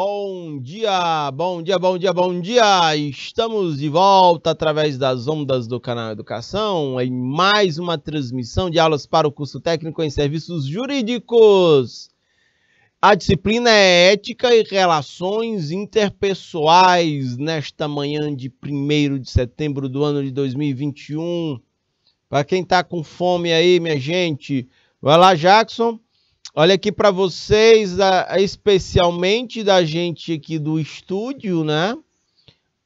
Bom dia, bom dia, bom dia, bom dia! Estamos de volta através das ondas do canal Educação em mais uma transmissão de aulas para o curso técnico em serviços jurídicos. A disciplina é Ética e Relações Interpessoais nesta manhã de 1 de setembro do ano de 2021. Para quem está com fome aí, minha gente, vai lá, Jackson. Olha aqui para vocês, especialmente da gente aqui do estúdio, né?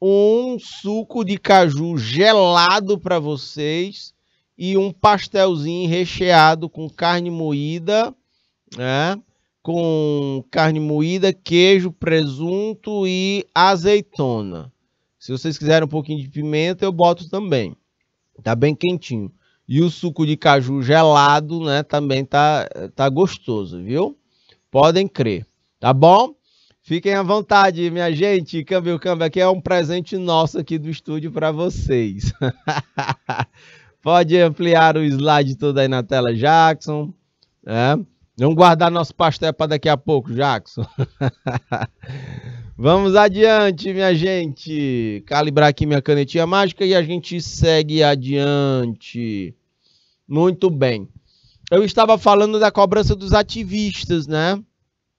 Um suco de caju gelado para vocês e um pastelzinho recheado com carne moída, né? Com carne moída, queijo, presunto e azeitona. Se vocês quiserem um pouquinho de pimenta, eu boto também. Tá bem quentinho. E o suco de caju gelado, né, também tá, tá gostoso, viu? Podem crer, tá bom? Fiquem à vontade, minha gente. Câmbio Câmbio aqui é um presente nosso aqui do estúdio para vocês. Pode ampliar o slide todo aí na tela, Jackson. É. Vamos guardar nosso pastel para daqui a pouco, Jackson. Vamos adiante, minha gente. Calibrar aqui minha canetinha mágica e a gente segue adiante. Muito bem. Eu estava falando da cobrança dos ativistas, né?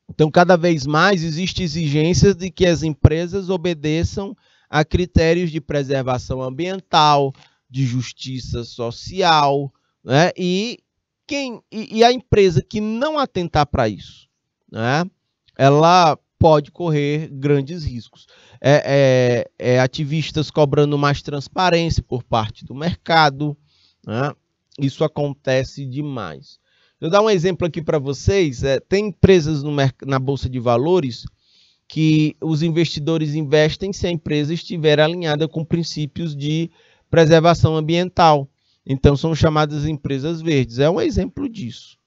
Então, cada vez mais existe exigências de que as empresas obedeçam a critérios de preservação ambiental, de justiça social, né? E quem e, e a empresa que não atentar para isso, né? Ela pode correr grandes riscos. É, é, é, ativistas cobrando mais transparência por parte do mercado, né? Isso acontece demais. Eu dar um exemplo aqui para vocês. É, tem empresas na Bolsa de Valores que os investidores investem se a empresa estiver alinhada com princípios de preservação ambiental. Então são chamadas empresas verdes. É um exemplo disso.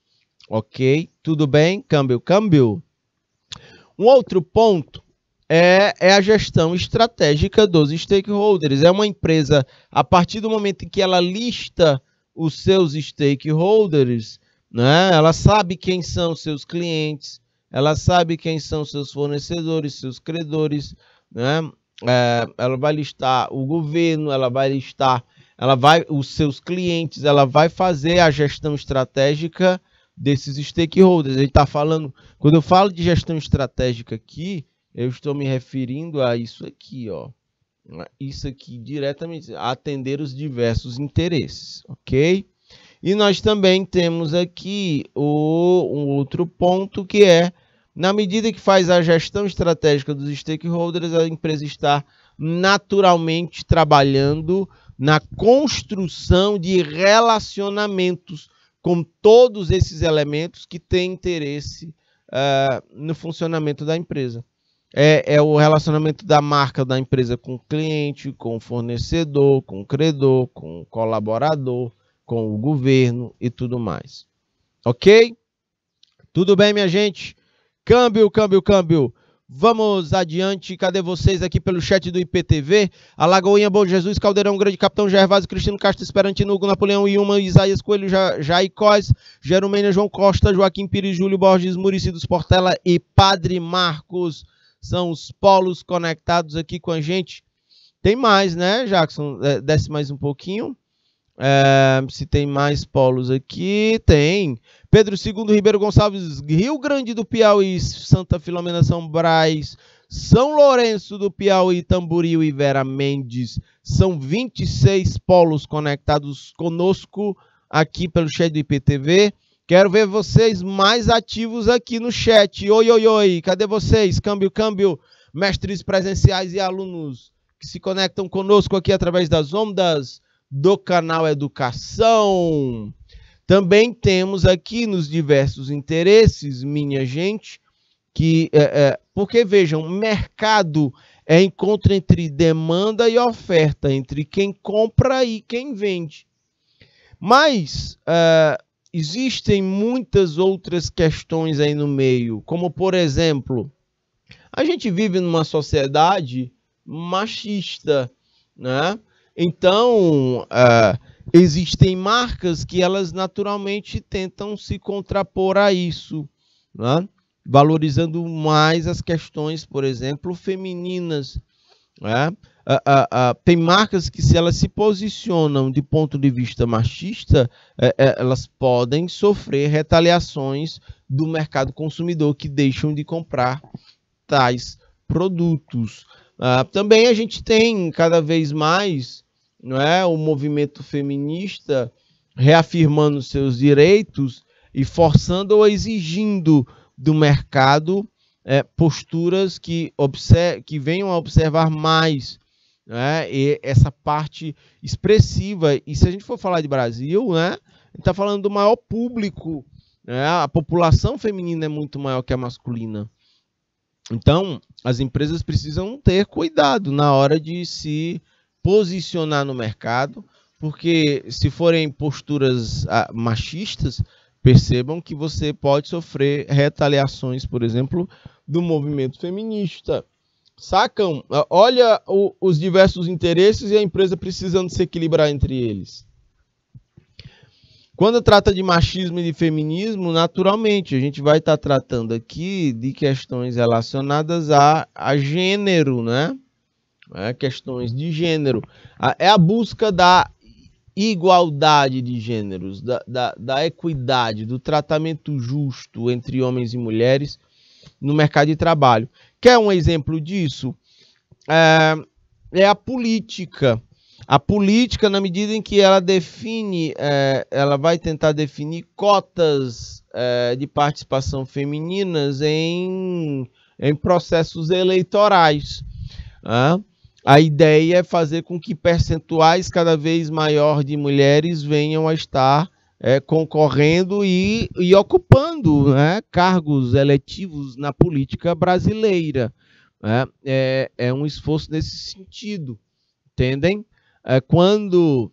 Ok? Tudo bem? Câmbio, câmbio. Um outro ponto é, é, a gestão estratégica dos stakeholders. É uma empresa, a partir do momento em que ela lista os seus stakeholders, né? ela sabe quem são seus clientes, ela sabe quem são seus fornecedores, seus credores, né? É, ela vai listar o governo, ela vai listar ela vai, os seus clientes, ela vai fazer a gestão estratégica desses stakeholders. Ele está falando, quando eu falo de gestão estratégica aqui, eu estou me referindo a isso aqui, ó. Né? Isso aqui diretamente, atender os diversos interesses, ok? E nós também temos aqui o, um outro ponto que é, na medida que faz a gestão estratégica dos stakeholders, a empresa está naturalmente trabalhando na construção de relacionamentos com todos esses elementos que têm interesse uh, no funcionamento da empresa é, é o relacionamento da marca da empresa com o cliente, com o fornecedor, com o credor, com o colaborador, com o governo e tudo mais. Ok? Tudo bem, minha gente? Câmbio, câmbio, câmbio. Vamos adiante. Cadê vocês aqui pelo chat do IPTV? Alagoinha, Bom Jesus, Caldeirão, Grande Capitão, Gervásio, Cristino Castro, Esperantino, Hugo, Napoleão, Ilma, Isaías Coelho, ja Jaicós, Jeromênia, João Costa, Joaquim Pires, Júlio Borges, Murici dos Portela e Padre Marcos são os polos conectados aqui com a gente. Tem mais, né, Jackson? É, desce mais um pouquinho. É, se tem mais polos aqui, tem. Pedro II Ribeiro Gonçalves, Rio Grande do Piauí, Santa Filomena São Braz, São Lourenço do Piauí, Tamboril e Vera Mendes. São 26 polos conectados conosco aqui pelo chat do IPTV. Quero ver vocês mais ativos aqui no chat. Oi, oi, oi. Cadê vocês? Câmbio, câmbio. Mestres presenciais e alunos que se conectam conosco aqui através das ondas do canal Educação. Também temos aqui nos diversos interesses, minha gente, que é, é, porque vejam, mercado é encontro entre demanda e oferta, entre quem compra e quem vende. Mas uh, existem muitas outras questões aí no meio, como por exemplo, a gente vive numa sociedade machista, né? Então, uh, existem marcas que elas naturalmente tentam se contrapor a isso, né? valorizando mais as questões, por exemplo, femininas. Né? ah, ah, ah, tem marcas que, se elas se posicionam de ponto de vista machista, eh, elas podem sofrer retaliações do mercado consumidor que deixam de comprar tais produtos. Ah, também a gente tem cada vez mais não é, o movimento feminista reafirmando seus direitos e forçando ou exigindo do mercado é, posturas que, que venham a observar mais né? E essa parte expressiva. E se a gente for falar de Brasil, né? A gente está falando do maior público. Né? A população feminina é muito maior que a masculina. Então, as empresas precisam ter cuidado na hora de se posicionar no mercado, porque se forem posturas ah, machistas, percebam que você pode sofrer retaliações, por exemplo, do movimento feminista. Sacam? Ah, olha o, os diversos interesses e a empresa precisando se equilibrar entre eles. Quando trata de machismo e de feminismo, naturalmente a gente vai estar tá tratando aqui de questões relacionadas a, a gênero, né? É, questões de gênero. Ah, é a busca da igualdade de gêneros, da, da, da equidade, do tratamento justo entre homens e mulheres no mercado de trabalho. Quer um exemplo disso? É, é a política. A política, na medida em que ela define, é, ela vai tentar definir cotas é, de participação femininas em, em processos eleitorais. A ideia é fazer com que percentuais cada vez maior de mulheres venham a estar é, concorrendo e, e ocupando né, cargos eletivos na política brasileira. Né? É, é um esforço nesse sentido, entendem? É, quando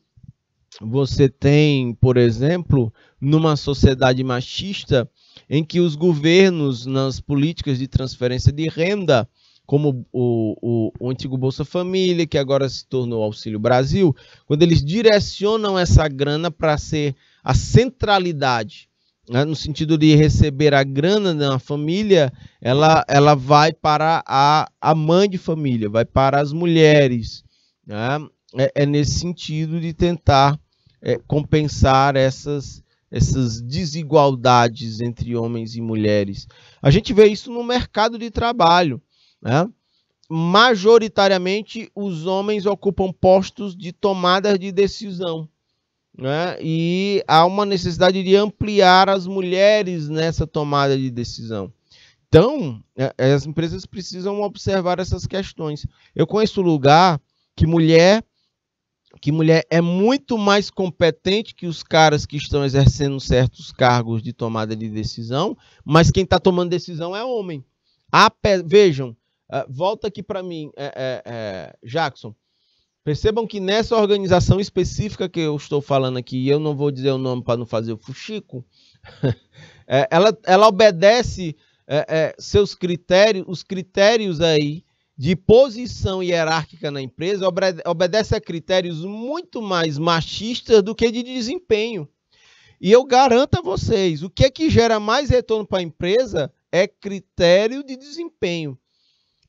você tem, por exemplo, numa sociedade machista, em que os governos, nas políticas de transferência de renda, como o, o, o, antigo Bolsa Família, que agora se tornou Auxílio Brasil, quando eles direcionam essa grana para ser a centralidade, né, no sentido de receber a grana da família, ela, ela vai para a, a mãe de família, vai para as mulheres. Né? É, é, nesse sentido de tentar é, compensar essas, essas desigualdades entre homens e mulheres. A gente vê isso no mercado de trabalho. Né? Majoritariamente, os homens ocupam postos de tomada de decisão né? e há uma necessidade de ampliar as mulheres nessa tomada de decisão. Então, é, as empresas precisam observar essas questões. Eu conheço lugar que mulher que mulher é muito mais competente que os caras que estão exercendo certos cargos de tomada de decisão, mas quem está tomando decisão é homem. Pe... Vejam, ah, volta aqui para mim, é, é, é, Jackson. Percebam que nessa organização específica que eu estou falando aqui, e eu não vou dizer o nome para não fazer o fuxico, é, ela, ela obedece é, é, seus critérios, os critérios aí de posição hierárquica na empresa, obedece a critérios muito mais machistas do que de desempenho. E eu garanto a vocês, o que é que gera mais retorno para a empresa é critério de desempenho.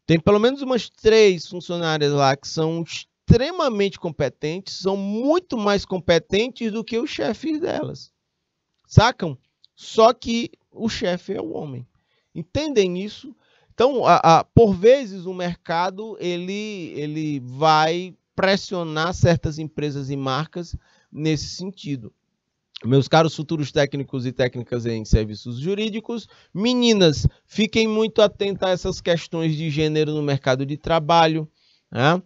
Tem pelo menos umas três funcionárias lá que são extremamente competentes, são muito mais competentes do que os chefes delas. Sacam? Só que o chefe é o homem. Entendem isso? Então, a, a, por vezes o mercado ele, ele vai pressionar certas empresas e marcas nesse sentido. Meus caros futuros técnicos e técnicas em serviços jurídicos, meninas, fiquem muito atentas a essas questões de gênero no mercado de trabalho. Né?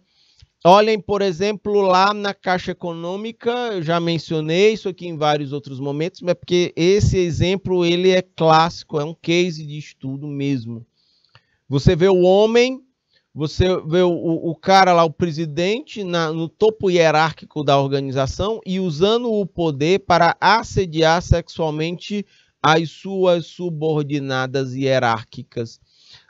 Olhem, por exemplo, lá na Caixa Econômica, eu já mencionei isso aqui em vários outros momentos, mas é porque esse exemplo ele é clássico, é um case de estudo mesmo. Você vê o homem, você vê o, o cara lá, o presidente, na, no topo hierárquico da organização e usando o poder para assediar sexualmente as suas subordinadas hierárquicas.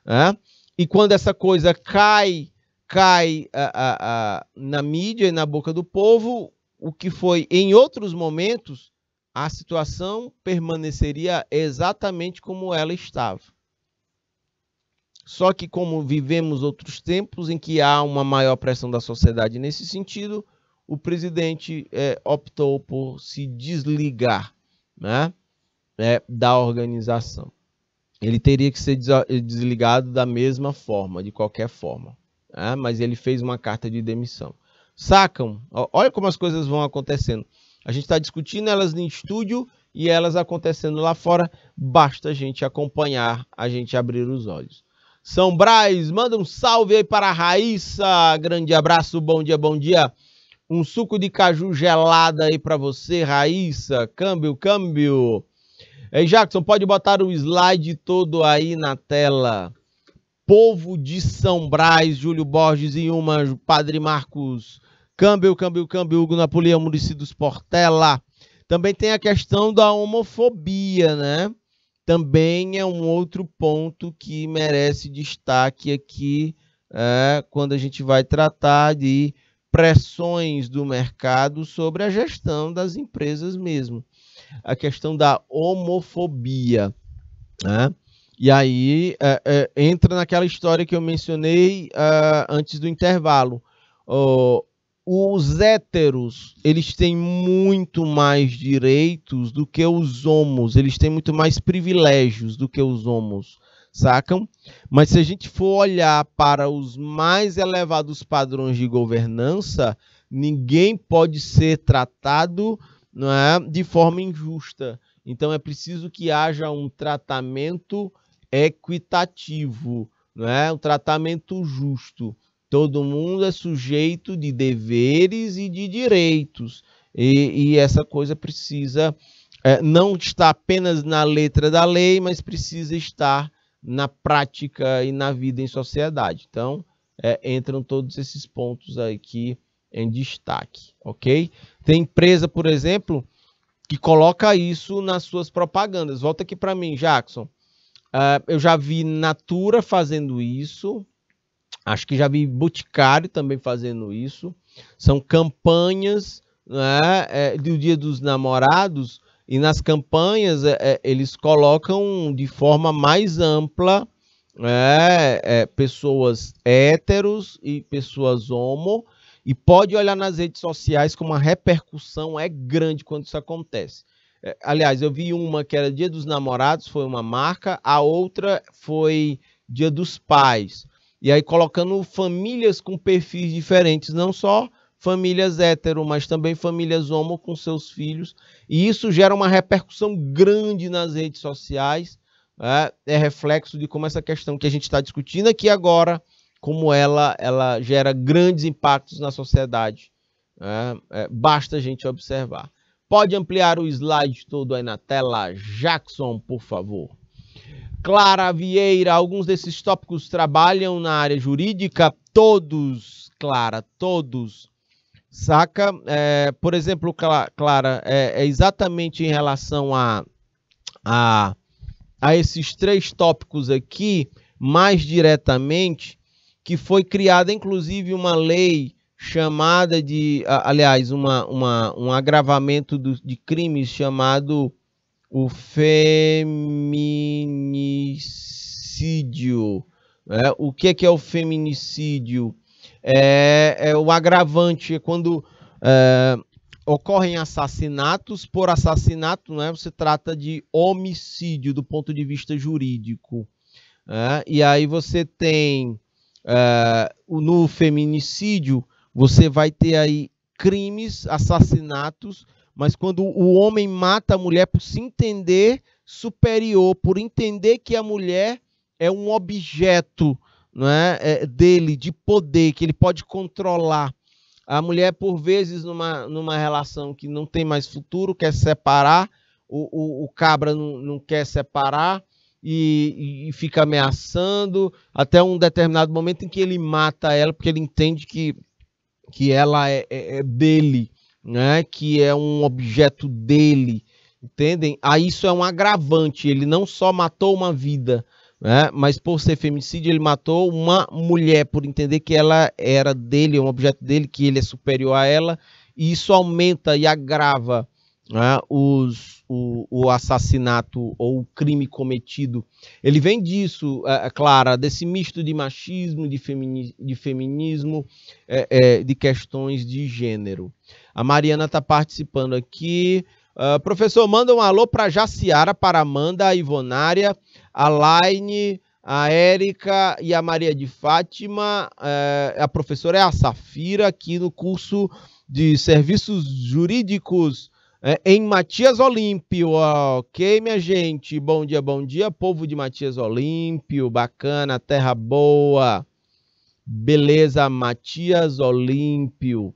Né? E quando essa coisa cai cai a, a, a, na mídia e na boca do povo o que foi em outros momentos, a situação permaneceria exatamente como ela estava. Só que, como vivemos outros tempos em que há uma maior pressão da sociedade nesse sentido, o presidente é, optou por se desligar né, é, da organização. Ele teria que ser desligado da mesma forma, de qualquer forma. Ah, mas ele fez uma carta de demissão. Sacam? Olha como as coisas vão acontecendo. A gente está discutindo elas no estúdio e elas acontecendo lá fora. Basta a gente acompanhar, a gente abrir os olhos. São Braz, manda um salve aí para a Raíssa. Grande abraço, bom dia, bom dia. Um suco de caju gelada aí para você, Raíssa. Câmbio, câmbio. Ei, Jackson, pode botar o slide todo aí na tela povo de São Brás, Júlio Borges e Uma, Padre Marcos Câmbio, Câmbio, Câmbio, Hugo Napoleão, Murici dos Portela. Também tem a questão da homofobia, né? Também é um outro ponto que merece destaque aqui é, quando a gente vai tratar de pressões do mercado sobre a gestão das empresas mesmo. A questão da homofobia. Né? E aí é, é, entra naquela história que eu mencionei é, antes do intervalo. os héteros, eles têm muito mais direitos do que os homos, eles têm muito mais privilégios do que os homos, sacam? Mas se a gente for olhar para os mais elevados padrões de governança, ninguém pode ser tratado não é, de forma injusta. Então é preciso que haja um tratamento equitativo, não é? um tratamento justo. Todo mundo é sujeito de deveres e de direitos. E, e essa coisa precisa é, não estar apenas na letra da lei, mas precisa estar na prática e na vida em sociedade. Então, é, entram todos esses pontos aqui em destaque, ok? Tem empresa, por exemplo, que coloca isso nas suas propagandas. Volta aqui para mim, Jackson. Uh, eu já vi Natura fazendo isso. Acho que já vi Boticário também fazendo isso. São campanhas né, é, do Dia dos Namorados. E nas campanhas é, é eles colocam de forma mais ampla né, é, pessoas héteros e pessoas homo. E pode olhar nas redes sociais como a repercussão é grande quando isso acontece. É, aliás, eu vi uma que era Dia dos Namorados, foi uma marca, a outra foi Dia dos Pais. E aí colocando famílias com perfis diferentes, não só famílias hétero, mas também famílias homo com seus filhos. E isso gera uma repercussão grande nas redes sociais. É, é reflexo de como essa questão que a gente está discutindo aqui agora, como ela, ela gera grandes impactos na sociedade. É, é, basta a gente observar. Pode ampliar o slide todo aí na tela, Jackson, por favor. Clara Vieira, alguns desses tópicos trabalham na área jurídica, todos, Clara, todos. Saca? É, por exemplo, Clara, é, é exatamente em relação a, a, a esses três tópicos aqui, mais diretamente, que foi criada inclusive uma lei chamada de, aliás, uma, uma, um agravamento do, de crimes chamado o feminicídio. Né? O que é, que é o feminicídio? É, é o agravante, é quando é, ocorrem assassinatos, por assassinato é? você trata de homicídio do ponto de vista jurídico. Né? E aí você tem é, no feminicídio você vai ter aí crimes, assassinatos, mas quando o homem mata a mulher por se entender superior, por entender que a mulher é um objeto né, é, dele, de poder, que ele pode controlar. A mulher, por vezes, numa, numa relação que não tem mais futuro, quer separar, o, o, o cabra não, não quer separar e, e fica ameaçando, até um determinado momento em que ele mata ela, porque ele entende que que ela é, é, é dele, né? que é um objeto dele, entendem? Aí isso é um agravante, ele não só matou uma vida, né? mas por ser feminicídio ele matou uma mulher, por entender que ela era dele, é um objeto dele, que ele é superior a ela, e isso aumenta e agrava né, os, o, o, assassinato ou o crime cometido. Ele vem disso, é, é, Clara, desse misto de machismo, de, femini de feminismo, é, é, de questões de gênero. A Mariana está participando aqui. Uh, professor, manda um alô para Jaciara, para Amanda, a Ivonária, a Laine, a Érica e a Maria de Fátima. Uh, a professora é a Safira, aqui no curso de Serviços Jurídicos é, em Matias Olímpio, ok, minha gente? Bom dia, bom dia, povo de Matias Olímpio, bacana, terra boa, beleza, Matias Olímpio.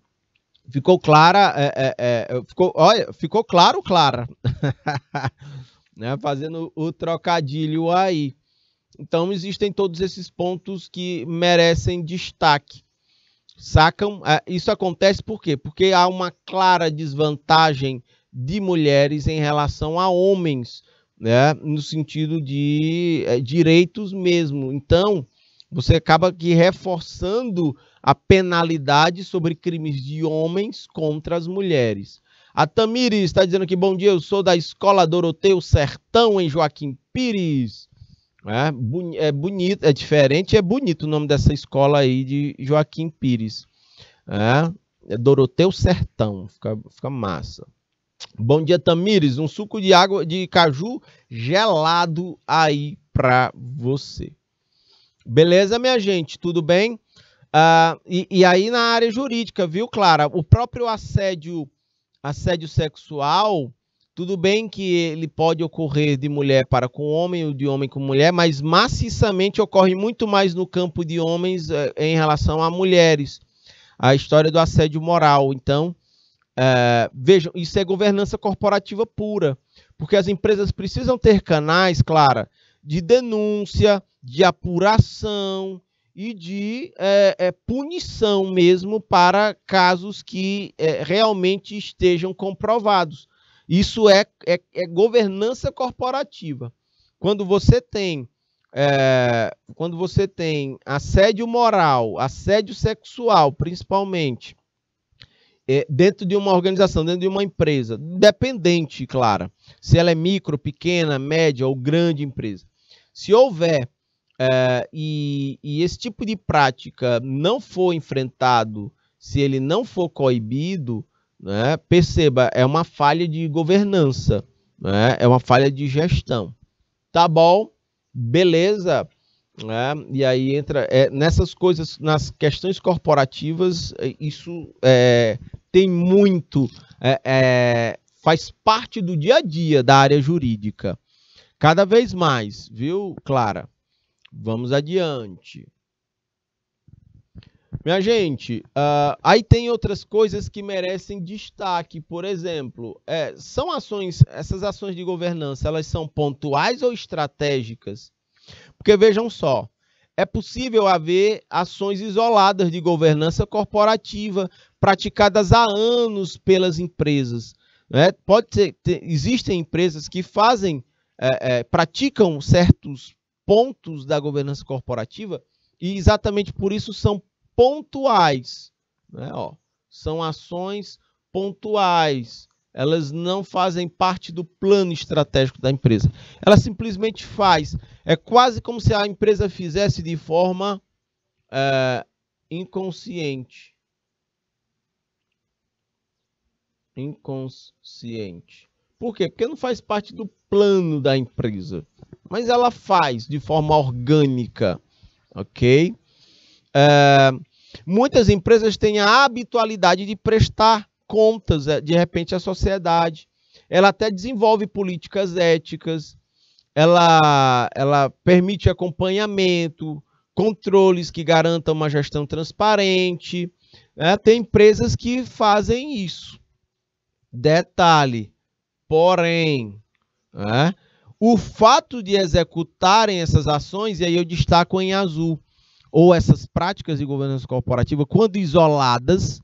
Ficou clara, é, é, é, é ficou, olha, ficou claro, Clara, né, fazendo o trocadilho aí. Então, existem todos esses pontos que merecem destaque. Sacam? Ah, isso acontece por quê? Porque há uma clara desvantagem de mulheres em relação a homens, né? no sentido de é, direitos mesmo. Então, você acaba que reforçando a penalidade sobre crimes de homens contra as mulheres. A Tamires está dizendo que bom dia, eu sou da Escola Doroteu Sertão, em Joaquim Pires. É, é bonito, é diferente, é bonito o nome dessa escola aí de Joaquim Pires. É, é Doroteu Sertão, fica, fica massa. Bom dia, Tamires. Um suco de água de caju gelado aí pra você. Beleza, minha gente? Tudo bem? Uh, e, e, aí na área jurídica, viu, Clara? O próprio assédio, assédio sexual, tudo bem que ele pode ocorrer de mulher para com homem ou de homem com mulher, mas maciçamente ocorre muito mais no campo de homens eh, em relação a mulheres. A história do assédio moral. Então, eh, vejam, isso é governança corporativa pura, porque as empresas precisam ter canais, Clara, de denúncia, de apuração e de eh, punição mesmo para casos que realmente estejam comprovados isso é, é, é governança corporativa. Quando você tem é, quando você tem assédio moral, assédio sexual, principalmente, é, dentro de uma organização, dentro de uma empresa, dependente, claro, se ela é micro, pequena, média ou grande empresa. Se houver é, e, e esse tipo de prática não for enfrentado, se ele não for coibido, né? Perceba, é uma falha de governança, né? é uma falha de gestão. Tá bom, beleza. Né? E aí entra é, nessas coisas, nas questões corporativas, é, isso é, tem muito, é, é, faz parte do dia a dia da área jurídica. Cada vez mais, viu, Clara? Vamos adiante. Minha gente, uh, aí tem outras coisas que merecem destaque. Por exemplo, é, são ações, essas ações de governança, elas são pontuais ou estratégicas? Porque vejam só, é possível haver ações isoladas de governança corporativa praticadas há anos pelas empresas. Né? Pode ser, ter, existem empresas que fazem, é, é, praticam certos pontos da governança corporativa e exatamente por isso são pontuais. Né? Ó, são ações pontuais. Elas não fazem parte do plano estratégico da empresa. Ela simplesmente faz. É quase como se a empresa fizesse de forma é, inconsciente. Inconsciente. Por quê? Porque não faz parte do plano da empresa. Mas ela faz de forma orgânica. Ok? É, muitas empresas têm a habitualidade de prestar contas, eh, de repente, à sociedade. Ela até desenvolve políticas éticas, ela, ela permite acompanhamento, controles que garantam uma gestão transparente. Né? Tem empresas que fazem isso. Detalhe, porém, né? o fato de executarem essas ações, e aí eu destaco em azul, ou essas práticas de governança corporativa, quando isoladas,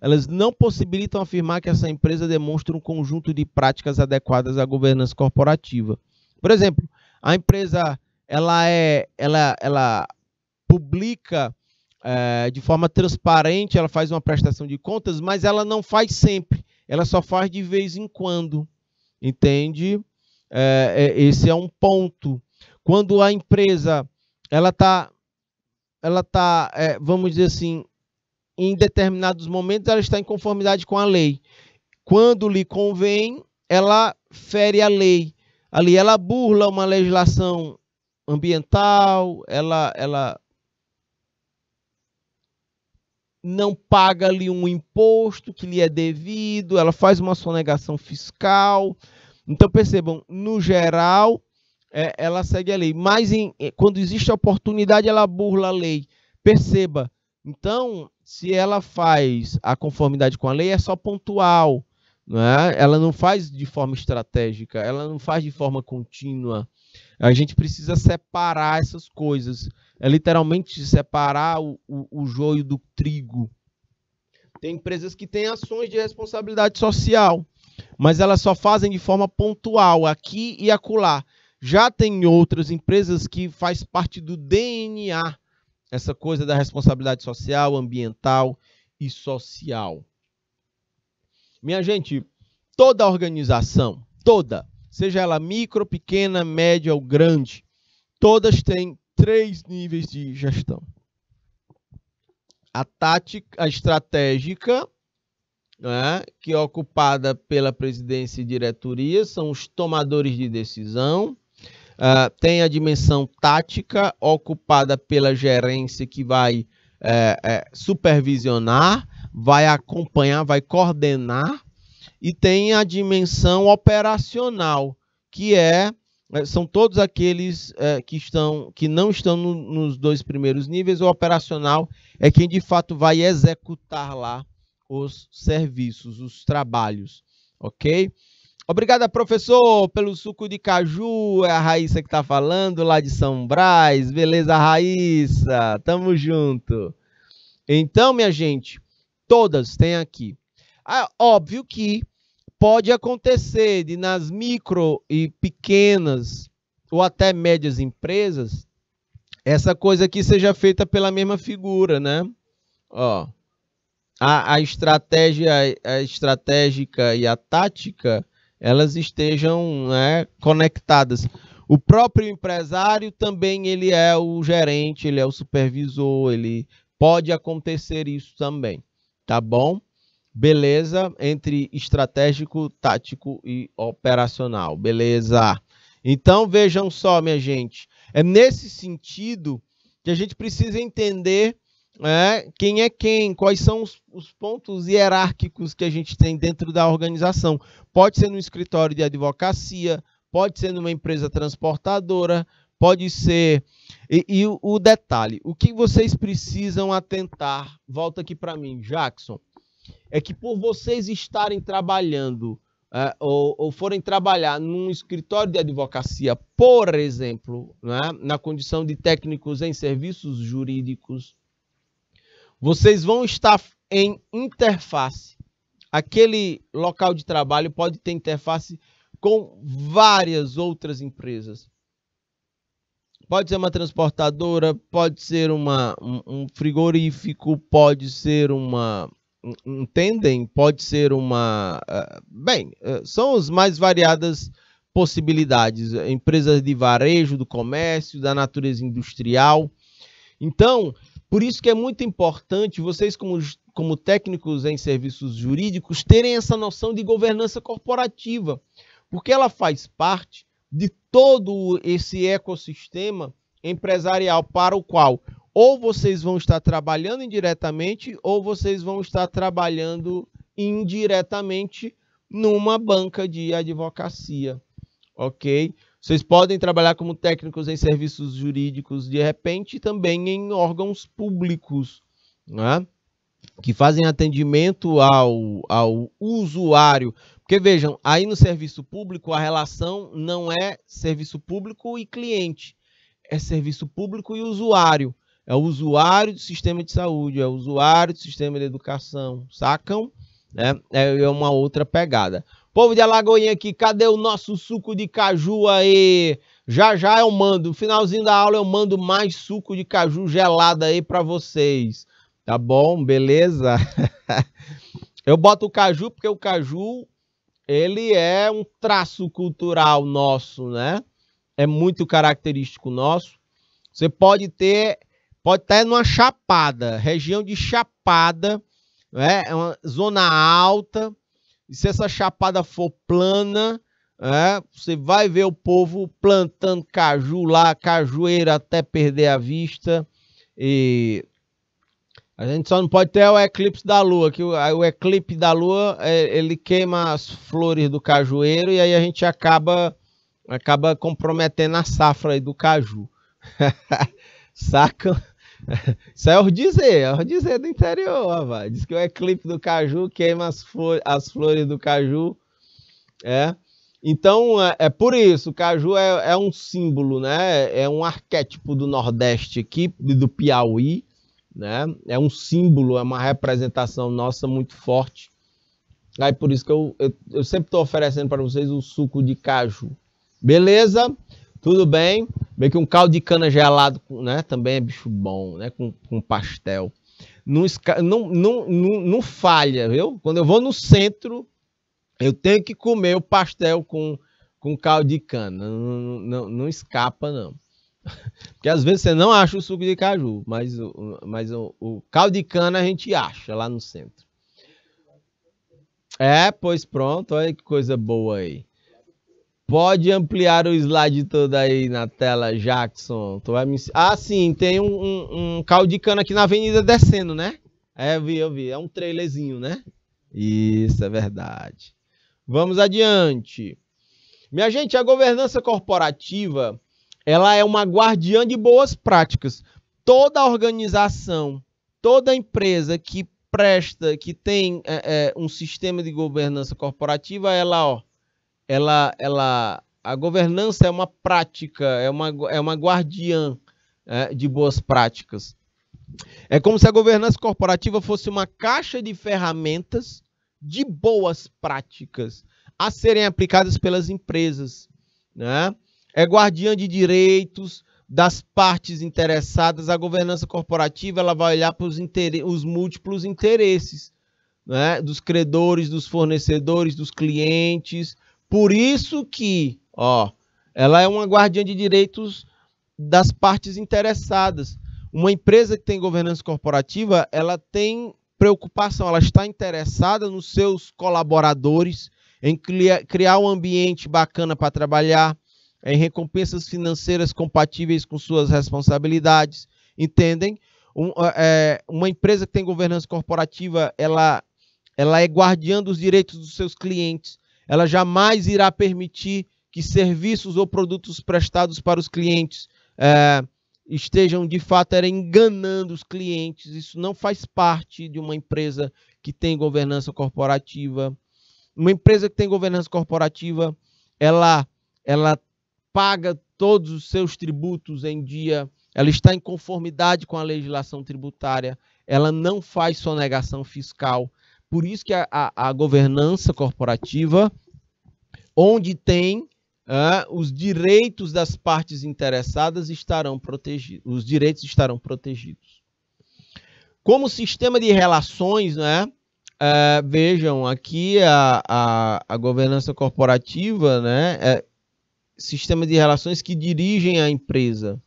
elas não possibilitam afirmar que essa empresa demonstra um conjunto de práticas adequadas à governança corporativa. Por exemplo, a empresa ela é, ela, ela publica é, de forma transparente, ela faz uma prestação de contas, mas ela não faz sempre, ela só faz de vez em quando, entende? É, esse é um ponto. Quando a empresa ela está ela está, é, vamos dizer assim, em determinados momentos ela está em conformidade com a lei. Quando lhe convém, ela fere a lei. Ali ela burla uma legislação ambiental, ela, ela não paga ali um imposto que lhe é devido, ela faz uma sonegação fiscal. Então percebam, no geral, é, ela segue a lei. Mas em, eh, quando existe a oportunidade, ela burla a lei. Perceba. Então, se ela faz a conformidade com a lei, é só pontual. Não é? Ela não faz de forma estratégica, ela não faz de forma contínua. A gente precisa separar essas coisas. É literalmente separar o, o, o joio do trigo. Tem empresas que têm ações de responsabilidade social, mas elas só fazem de forma pontual, aqui e acolá. Já tem outras empresas que faz parte do DNA essa coisa da responsabilidade social, ambiental e social. Minha gente, toda organização, toda, seja ela micro, pequena, média ou grande, todas têm três níveis de gestão. A tática, a estratégica, né, que é ocupada pela presidência e diretoria, são os tomadores de decisão. Uh, tem a dimensão tática, ocupada pela gerência que vai é, é, supervisionar, vai acompanhar, vai coordenar, e tem a dimensão operacional, que é, é são todos aqueles é, que estão que não estão no, nos dois primeiros níveis. O operacional é quem de fato vai executar lá os serviços, os trabalhos, ok? Obrigada, professor, pelo suco de caju. É a Raíssa que está falando lá de São Brás. Beleza, Raíssa? Tamo junto. Então, minha gente, todas tem aqui. Ah, óbvio que pode acontecer de nas micro e pequenas ou até médias empresas essa coisa aqui seja feita pela mesma figura, né? Ó, a, a estratégia a estratégica e a tática elas estejam né, conectadas. O próprio empresário também ele é o gerente, ele é o supervisor, ele pode acontecer isso também, tá bom? Beleza, entre estratégico, tático e operacional, beleza? Então vejam só, minha gente, é nesse sentido que a gente precisa entender é, quem é quem, quais são os, os, pontos hierárquicos que a gente tem dentro da organização. Pode ser no escritório de advocacia, pode ser numa empresa transportadora, pode ser. E, e o, o detalhe: o que vocês precisam atentar, volta aqui para mim, Jackson, é que por vocês estarem trabalhando. É, ou, ou, forem trabalhar num escritório de advocacia, por exemplo, né, na condição de técnicos em serviços jurídicos, vocês vão estar em interface. Aquele local de trabalho pode ter interface com várias outras empresas. Pode ser uma transportadora, pode ser uma, um, frigorífico, pode ser uma. Entendem? Pode ser uma. Eh, bem, eh, são as mais variadas possibilidades. Empresas de varejo, do comércio, da natureza industrial. Então, por isso que é muito importante vocês, como, como técnicos em serviços jurídicos, terem essa noção de governança corporativa, porque ela faz parte de todo esse ecossistema empresarial para o qual ou vocês vão estar trabalhando indiretamente ou vocês vão estar trabalhando indiretamente numa banca de advocacia, ok? Vocês podem trabalhar como técnicos em serviços jurídicos de repente e também em órgãos públicos, né? que fazem atendimento ao, ao usuário. Porque vejam, aí no serviço público a relação não é serviço público e cliente, é serviço público e usuário. É o usuário do sistema de saúde, é o usuário do sistema de educação, sacam? É, é, é uma outra pegada. Povo de Alagoinha aqui, cadê o nosso suco de caju aí? Já já eu mando, no finalzinho da aula eu mando mais suco de caju gelado aí para vocês. Tá bom? Beleza? eu boto o caju porque o caju ele é um traço cultural nosso, né? É muito característico nosso. Você pode ter, pode estar tá numa chapada, região de chapada, né? É uma zona alta, e se essa chapada for plana, é, você vai ver o povo plantando caju lá, cajueira até perder a vista. E a gente só não pode ter o eclipse da lua, que o, eclipse da lua é, ele queima as flores do cajueiro e aí a gente acaba acaba comprometendo a safra do caju. Saca? Isso é o dizer, é o dizer do interior, rapaz. Diz que o eclipse do caju queima as, flor, as flores do caju. É. Então, é, é por isso, o caju é, é, um símbolo, né? É um arquétipo do Nordeste aqui, do Piauí, né? É um símbolo, é uma representação nossa muito forte. Aí por isso que eu, eu, eu sempre estou oferecendo para vocês o suco de caju. Beleza? Tudo bem? Meio que um caldo de cana gelado, né? Também é bicho bom, né? Com, com pastel. Não, não, não, não, falha, viu? Quando eu vou no centro, eu tenho que comer o pastel com, com caldo de cana. Não, não, não, não escapa, não. Porque às vezes você não acha o suco de caju, mas, mas o, o caldo de cana a gente acha lá no centro. É, pois pronto, olha que coisa boa aí. Pode ampliar o slide todo aí na tela, Jackson. Tu vai me... Ah, sim, tem um, um, um caldo de cana aqui na avenida descendo, né? É, eu vi, eu vi. É um trailerzinho, né? Isso, é verdade. Vamos adiante. Minha gente, a governança corporativa, ela é uma guardiã de boas práticas. Toda organização, toda empresa que presta, que tem é, é, um sistema de governança corporativa, ela, ó, ela, ela, a governança é uma prática, é uma, é uma guardiã é, de boas práticas. É como se a governança corporativa fosse uma caixa de ferramentas de boas práticas a serem aplicadas pelas empresas. Né? É guardiã de direitos das partes interessadas. A governança corporativa ela vai olhar para os, os múltiplos interesses né? dos credores, dos fornecedores, dos clientes, por isso que, ó, ela é uma guardiã de direitos das partes interessadas. Uma empresa que tem governança corporativa, ela tem preocupação, ela está interessada nos seus colaboradores, em criar um ambiente bacana para trabalhar, em recompensas financeiras compatíveis com suas responsabilidades, entendem? Um, é, é uma empresa que tem governança corporativa, ela, ela é guardiã dos direitos dos seus clientes, ela jamais irá permitir que serviços ou produtos prestados para os clientes é, estejam de fato era, enganando os clientes. Isso não faz parte de uma empresa que tem governança corporativa. Uma empresa que tem governança corporativa, ela, ela paga todos os seus tributos em dia, ela está em conformidade com a legislação tributária, ela não faz sonegação fiscal, por isso que a, a, a governança corporativa, onde tem os direitos das partes interessadas estarão protegidos, os direitos estarão protegidos. Como sistema de relações, né? vejam aqui a, a, a, governança corporativa, né? É, sistema de relações que dirigem a empresa.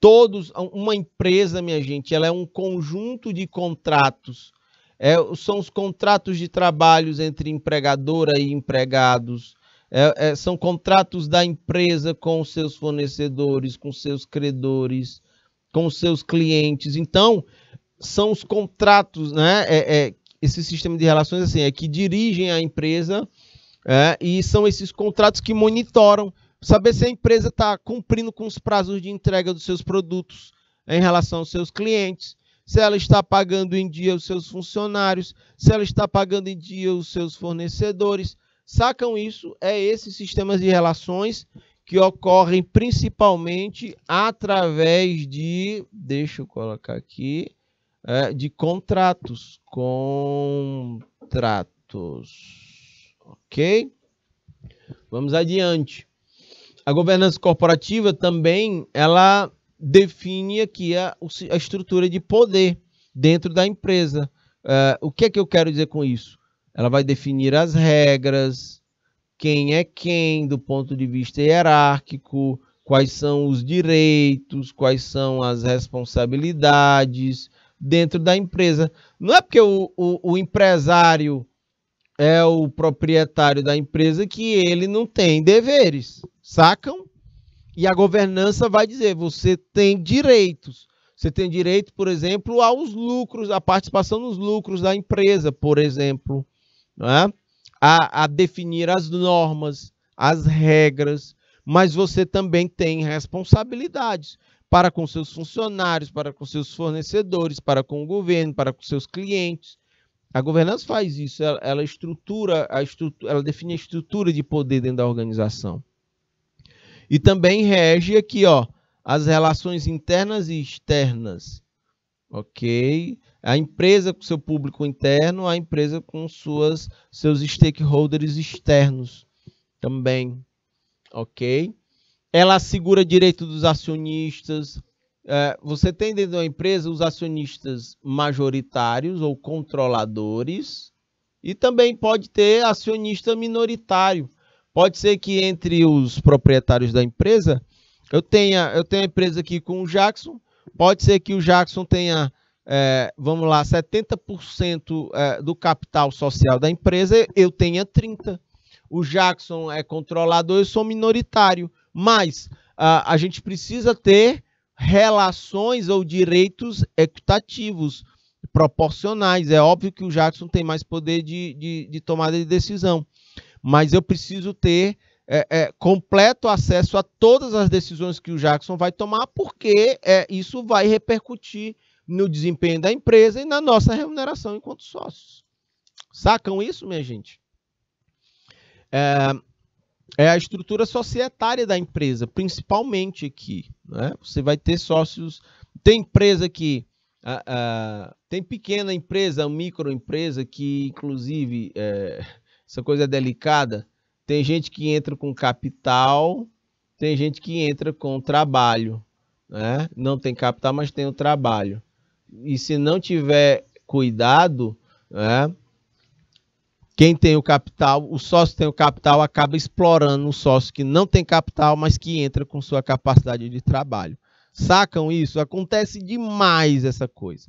Todos, uma empresa, minha gente, ela é um conjunto de contratos é, são os contratos de trabalhos entre empregadora e empregados, é, é, são contratos da empresa com seus fornecedores, com seus credores, com seus clientes. Então, são os contratos, né? É, é, esse sistema de relações assim é que dirigem a empresa é, e são esses contratos que monitoram saber se a empresa está cumprindo com os prazos de entrega dos seus produtos em relação aos seus clientes se ela está pagando em dia os seus funcionários, se ela está pagando em dia os seus fornecedores. Sacam isso? É esses sistemas de relações que ocorrem principalmente através de, deixa eu colocar aqui, é, de contratos. Contratos. Ok? Vamos adiante. A governança corporativa também, ela define aqui a, a estrutura de poder dentro da empresa. Uh, o que é que eu quero dizer com isso? Ela vai definir as regras, quem é quem do ponto de vista hierárquico, quais são os direitos, quais são as responsabilidades dentro da empresa. Não é porque o, o, o empresário é o proprietário da empresa que ele não tem deveres, sacam? E a governança vai dizer: você tem direitos. Você tem direito, por exemplo, aos lucros, à participação nos lucros da empresa, por exemplo, é? a, a definir as normas, as regras, mas você também tem responsabilidades para com seus funcionários, para com seus fornecedores, para com o governo, para com seus clientes. A governança faz isso, ela, ela estrutura, a estrutura, ela define a estrutura de poder dentro da organização. E também rege aqui, ó, as relações internas e externas. Ok? A empresa com seu público interno, a empresa com suas, seus stakeholders externos também. Ok? Ela assegura direito dos acionistas. É, você tem dentro da empresa os acionistas majoritários ou controladores. E também pode ter acionista minoritário Pode ser que entre os proprietários da empresa, eu tenha, eu tenho a empresa aqui com o Jackson, pode ser que o Jackson tenha, é, vamos lá, 70% é, do capital social da empresa, eu tenha 30%. O Jackson é controlador, eu sou minoritário. Mas a, a gente precisa ter relações ou direitos equitativos, proporcionais. É óbvio que o Jackson tem mais poder de, de, de tomada de decisão mas eu preciso ter é, é, completo acesso a todas as decisões que o Jackson vai tomar, porque é, isso vai repercutir no desempenho da empresa e na nossa remuneração enquanto sócios. Sacam isso, minha gente? É, é a estrutura societária da empresa, principalmente aqui. Né? Você vai ter sócios. Tem empresa que. Uh, uh, tem pequena empresa, microempresa, que inclusive. Uh, essa coisa é delicada. Tem gente que entra com capital, tem gente que entra com trabalho, né? Não tem capital, mas tem o trabalho. E se não tiver cuidado, né? Quem tem o capital, o sócio tem o capital, acaba explorando o sócio que não tem capital, mas que entra com sua capacidade de trabalho. Sacam isso? Acontece demais essa coisa.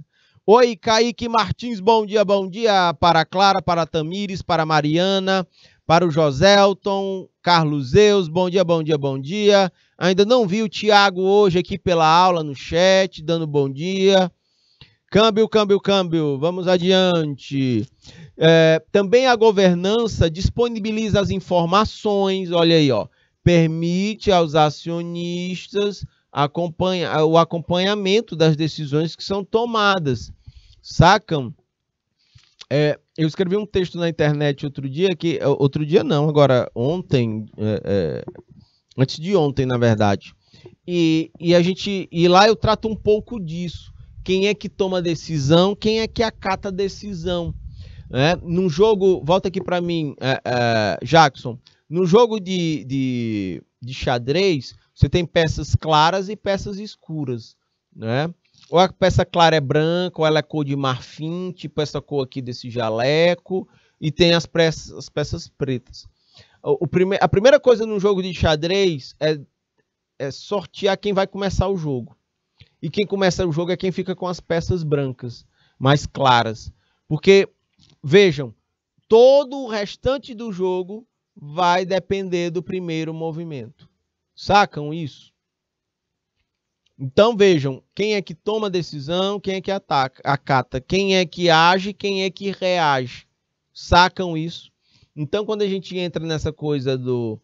Oi, Kaique Martins, bom dia, bom dia para Clara, para Tamires, para Mariana, para o Joselton, Carlos Zeus, bom dia, bom dia, bom dia. Ainda não vi o Tiago hoje aqui pela aula no chat, dando bom dia. Câmbio, câmbio, câmbio, vamos adiante. É, também a governança disponibiliza as informações, olha aí, ó, permite aos acionistas acompanha, o acompanhamento das decisões que são tomadas sacam? É, eu escrevi um texto na internet outro dia que é, outro dia não, agora ontem, é, é, antes de ontem na verdade. E, e a gente e lá eu trato um pouco disso. Quem é que toma decisão? Quem é que acata decisão? Né? Num jogo, volta aqui para mim, é, é, Jackson. no jogo de, de, de xadrez, você tem peças claras e peças escuras, né? Ou a peça clara é branca, ou ela é cor de marfim, tipo essa cor aqui desse jaleco, e tem as peças, as peças pretas. O, o prime, a primeira coisa num jogo de xadrez é, é sortear quem vai começar o jogo. E quem começa o jogo é quem fica com as peças brancas, mais claras. Porque, vejam, todo o restante do jogo vai depender do primeiro movimento. Sacam isso? Então vejam quem é que toma decisão, quem é que ataca, acata, quem é que age, quem é que reage. Sacam isso? Então quando a gente entra nessa coisa do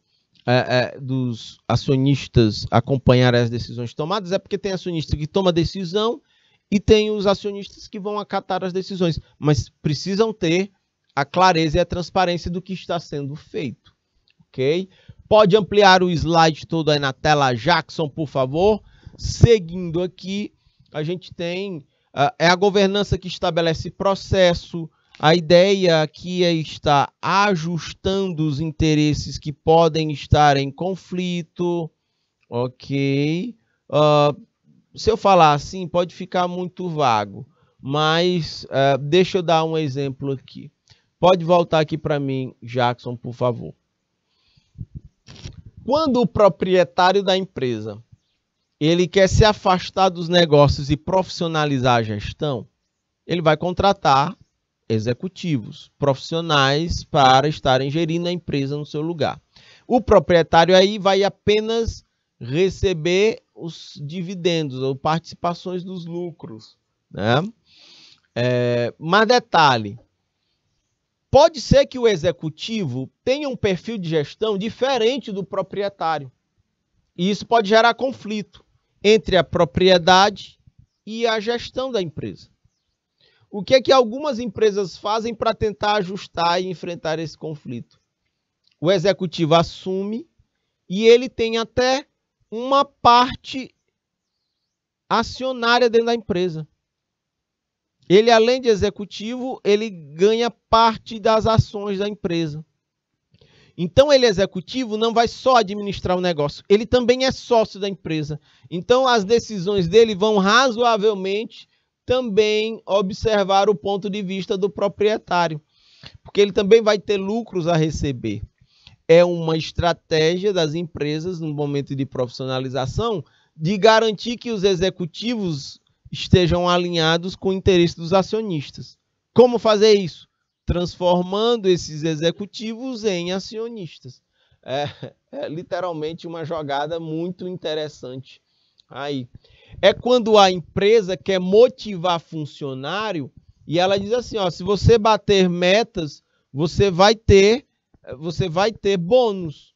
é, é, dos acionistas acompanhar as decisões tomadas, é porque tem acionista que toma decisão e tem os acionistas que vão acatar as decisões, mas precisam ter a clareza e a transparência do que está sendo feito, ok? Pode ampliar o slide todo aí na tela, Jackson, por favor. Seguindo aqui, a gente tem ah, é a governança que estabelece processo. A ideia aqui é estar ajustando os interesses que podem estar em conflito. Ok. Uh, se eu falar assim, pode ficar muito vago, mas uh, deixa eu dar um exemplo aqui. Pode voltar aqui para mim, Jackson, por favor. Quando o proprietário da empresa ele quer se afastar dos negócios e profissionalizar a gestão, ele vai contratar executivos, profissionais para estarem gerindo a empresa no seu lugar. O proprietário aí vai apenas receber os dividendos ou participações dos lucros, né? É, mas detalhe, pode ser que o executivo tenha um perfil de gestão diferente do proprietário. E isso pode gerar conflito entre a propriedade e a gestão da empresa. O que é que algumas empresas fazem para tentar ajustar e enfrentar esse conflito? O executivo assume e ele tem até uma parte acionária dentro da empresa. Ele, além de executivo, ele ganha parte das ações da empresa. Então ele executivo não vai só administrar o negócio, ele também é sócio da empresa. Então as decisões dele vão razoavelmente também observar o ponto de vista do proprietário, porque ele também vai ter lucros a receber. É uma estratégia das empresas no momento de profissionalização de garantir que os executivos estejam alinhados com o interesse dos acionistas. Como fazer isso? transformando esses executivos em acionistas. É, é literalmente uma jogada muito interessante aí. É quando a empresa quer motivar funcionário e ela diz assim, ó, se você bater metas, você vai ter, você vai ter bônus.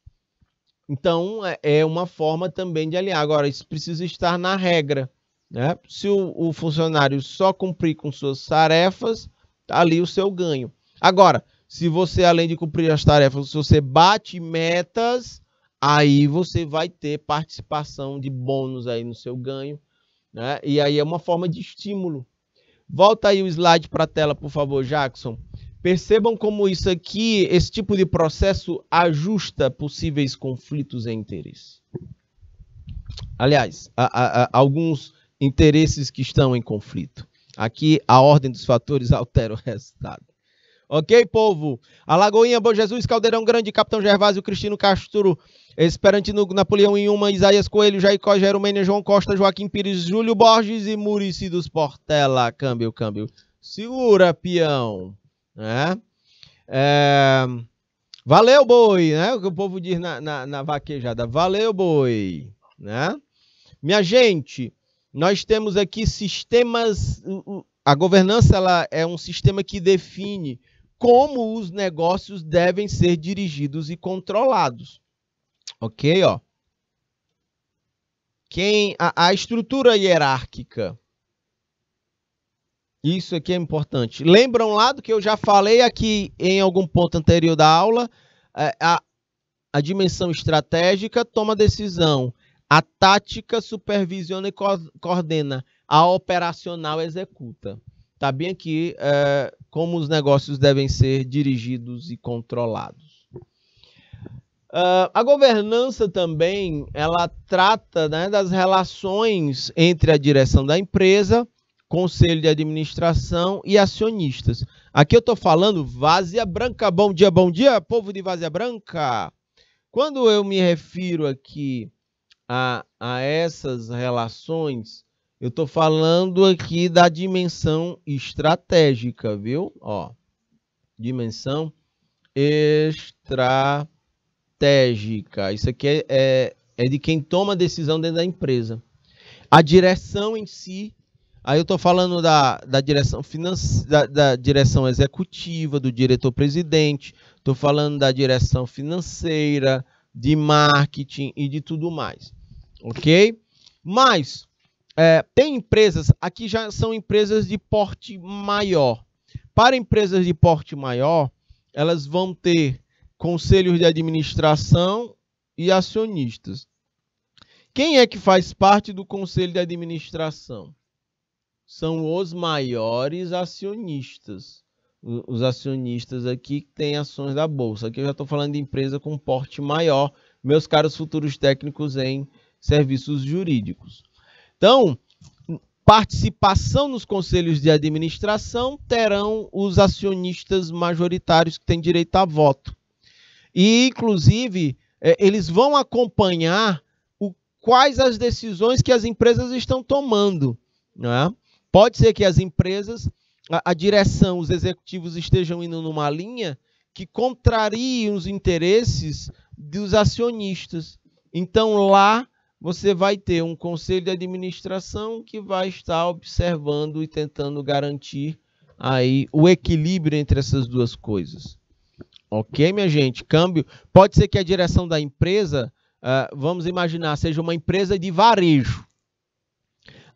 Então é, é uma forma também de alinhar. Agora isso precisa estar na regra, né? Se o, o funcionário só cumprir com suas tarefas, tá ali o seu ganho. Agora, se você, além de cumprir as tarefas, se você bate metas, aí você vai ter participação de bônus aí no seu ganho. Né? E aí é uma forma de estímulo. Volta aí o slide para a tela, por favor, Jackson. Percebam como isso aqui, esse tipo de processo ajusta possíveis conflitos e interesses. Aliás, a, a, a, alguns interesses que estão em conflito. Aqui a ordem dos fatores altera o resultado. Ok, povo? Alagoinha, Bom Jesus, Caldeirão Grande, Capitão Gervásio, Cristino Castro, Esperantino, Napoleão Inhuma, Isaías Coelho, Jaicó, Jeromênia, João Costa, Joaquim Pires, Júlio Borges e Murici dos Portela. Câmbio, câmbio. Segura, peão. Né? É... Valeu, boi, né? O que o povo diz na, na, na vaquejada. Valeu, boi. Né? Minha gente, nós temos aqui sistemas... A governança ela é um sistema que define como os negócios devem ser dirigidos e controlados. Ok, ó. Quem a, a estrutura hierárquica. Isso aqui é importante. Lembram lá do que eu já falei aqui em algum ponto anterior da aula? É, a, a dimensão estratégica toma decisão. A tática supervisiona e coordena. A operacional executa. Está bem aqui é, como os negócios devem ser dirigidos e controlados. Uh, a governança também ela trata né, das relações entre a direção da empresa, conselho de administração e acionistas. Aqui eu estou falando Vazia Branca. Bom dia, bom dia, povo de Vazia Branca. Quando eu me refiro aqui a, a essas relações, eu estou falando aqui da dimensão estratégica, viu? Ó, dimensão estratégica. Isso aqui é, é, é de quem toma a decisão dentro da empresa. A direção em si, aí eu estou falando da, da direção finance, da, da direção executiva, do diretor-presidente, estou falando da direção financeira, de marketing e de tudo mais. Ok? Mas é, tem empresas, aqui já são empresas de porte maior. Para empresas de porte maior, elas vão ter conselhos de administração e acionistas. Quem é que faz parte do conselho de administração? São os maiores acionistas. Os acionistas aqui que têm ações da bolsa. Aqui eu já estou falando de empresa com porte maior, meus caros futuros técnicos em serviços jurídicos. Então, participação nos conselhos de administração terão os acionistas majoritários que têm direito a voto. E, inclusive, é, eles vão acompanhar o, quais as decisões que as empresas estão tomando. Né? Pode ser que as empresas, a, a direção, os executivos estejam indo numa linha que contrarie os interesses dos acionistas. Então, lá você vai ter um conselho de administração que vai estar observando e tentando garantir aí o equilíbrio entre essas duas coisas. Ok, minha gente? Câmbio. Pode ser que a direção da empresa, uh, vamos imaginar, seja uma empresa de varejo.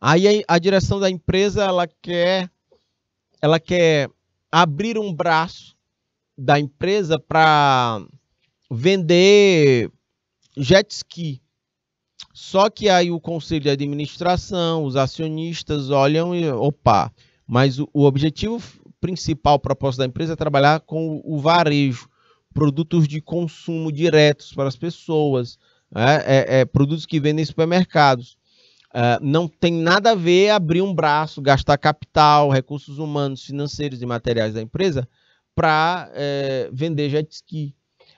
Aí a, a direção da empresa ela quer, ela quer abrir um braço da empresa para vender jet ski só que aí o conselho de administração, os acionistas olham e opa, mas o, o objetivo principal, propósito da empresa é trabalhar com o varejo, produtos de consumo diretos para as pessoas, é, é, é, produtos que vendem em supermercados. É, não tem nada a ver abrir um braço, gastar capital, recursos humanos, financeiros e materiais da empresa para é, vender jet ski.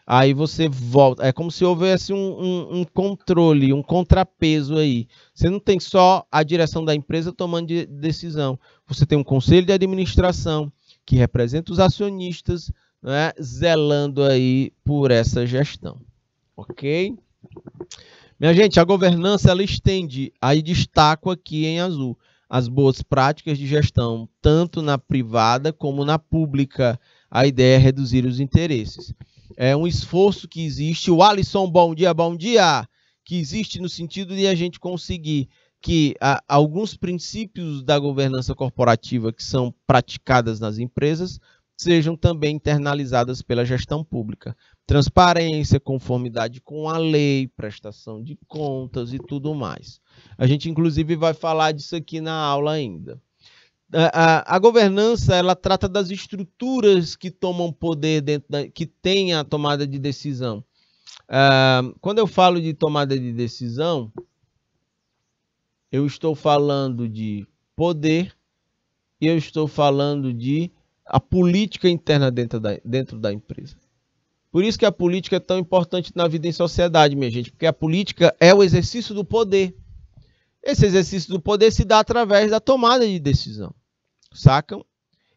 Aí você volta. É como se houvesse um, um, um controle, um contrapeso aí. Você não tem só a direção da empresa tomando de decisão. Você tem um conselho de administração que representa os acionistas, né, zelando aí por essa gestão. Ok? Minha gente, a governança ela estende, aí destaco aqui em azul, as boas práticas de gestão, tanto na privada como na pública. A ideia é reduzir os interesses é um esforço que existe. O Alisson, bom dia, bom dia! Que existe no sentido de a gente conseguir que a, alguns princípios da governança corporativa que são praticadas nas empresas sejam também internalizadas pela gestão pública. Transparência, conformidade com a lei, prestação de contas e tudo mais. A gente, inclusive, vai falar disso aqui na aula ainda a, a, governança ela trata das estruturas que tomam poder dentro da, que tem a tomada de decisão. Uh, quando eu falo de tomada de decisão, eu estou falando de poder e eu estou falando de a política interna dentro da, dentro da empresa. Por isso que a política é tão importante na vida em sociedade, minha gente, porque a política é o exercício do poder. Esse exercício do poder se dá através da tomada de decisão sacam?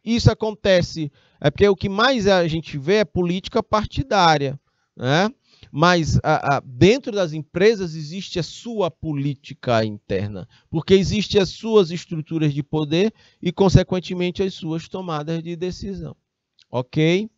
Isso acontece, é porque o que mais a gente vê é política partidária, né? mas a, a, dentro das empresas existe a sua política interna, porque existem as suas estruturas de poder e, consequentemente, as suas tomadas de decisão. Ok?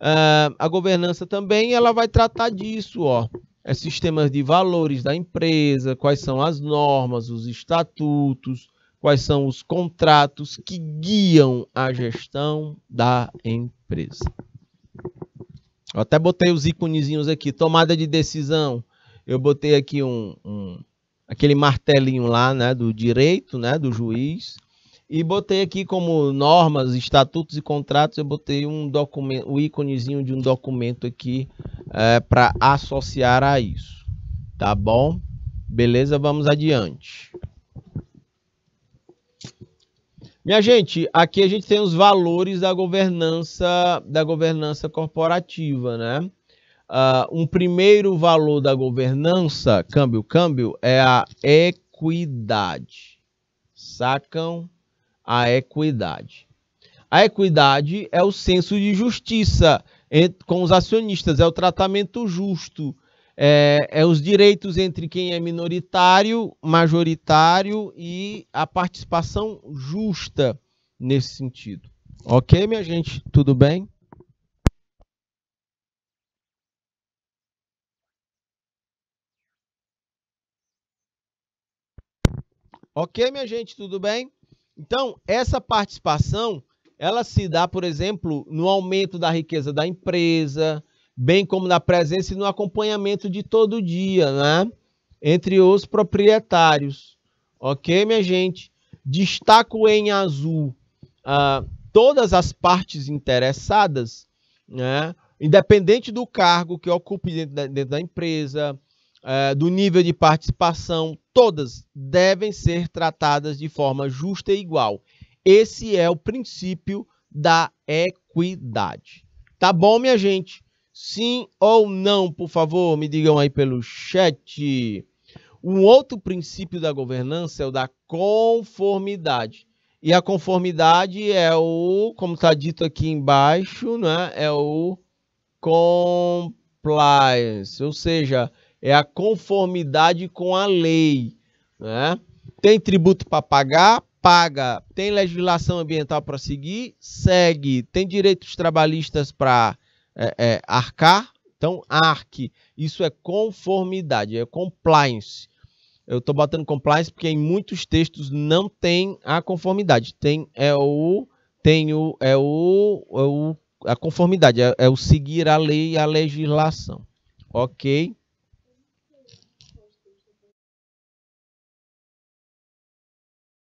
Uh, a governança também ela vai tratar disso, ó. É sistemas de valores da empresa, quais são as normas, os estatutos, quais são os contratos que guiam a gestão da empresa. Eu até botei os íconezinhos aqui. Tomada de decisão. Eu botei aqui um, um, aquele martelinho lá, né, do direito, né, do juiz. E botei aqui como normas, estatutos e contratos, eu botei um documento, o íconezinho de um documento aqui é, para associar a isso. Tá bom? Beleza, vamos adiante. Minha gente, aqui a gente tem os valores da governança da governança corporativa, né? Uh, um primeiro valor da governança, câmbio, câmbio, é a equidade. Sacam a equidade. A equidade é o senso de justiça entre, com os acionistas, é o tratamento justo é, é, os direitos entre quem é minoritário, majoritário e a participação justa nesse sentido. Ok, minha gente? Tudo bem? Ok, minha gente, tudo bem? Então, essa participação, ela se dá, por exemplo, no aumento da riqueza da empresa, bem como na presença e no acompanhamento de todo dia, né? Entre os proprietários. Ok, minha gente? Destaco em azul ah, todas as partes interessadas, né? Independente do cargo que ocupe dentro da, dentro da empresa, eh, do nível de participação, todas devem ser tratadas de forma justa e igual. Esse é o princípio da equidade. Tá bom, minha gente? Sim ou não, por favor, me digam aí pelo chat. Um outro princípio da governança é o da conformidade. E a conformidade é o, como está dito aqui embaixo, né? é o compliance, ou seja, é a conformidade com a lei. Né? Tem tributo para pagar? Paga. Tem legislação ambiental para seguir? Segue. Tem direitos trabalhistas para é, é, arcar. Então, ARC, isso é conformidade, é compliance. Eu estou botando compliance porque em muitos textos não tem a conformidade. Tem é o tem o é o, é o a conformidade, é, é, o seguir a lei e a legislação. OK?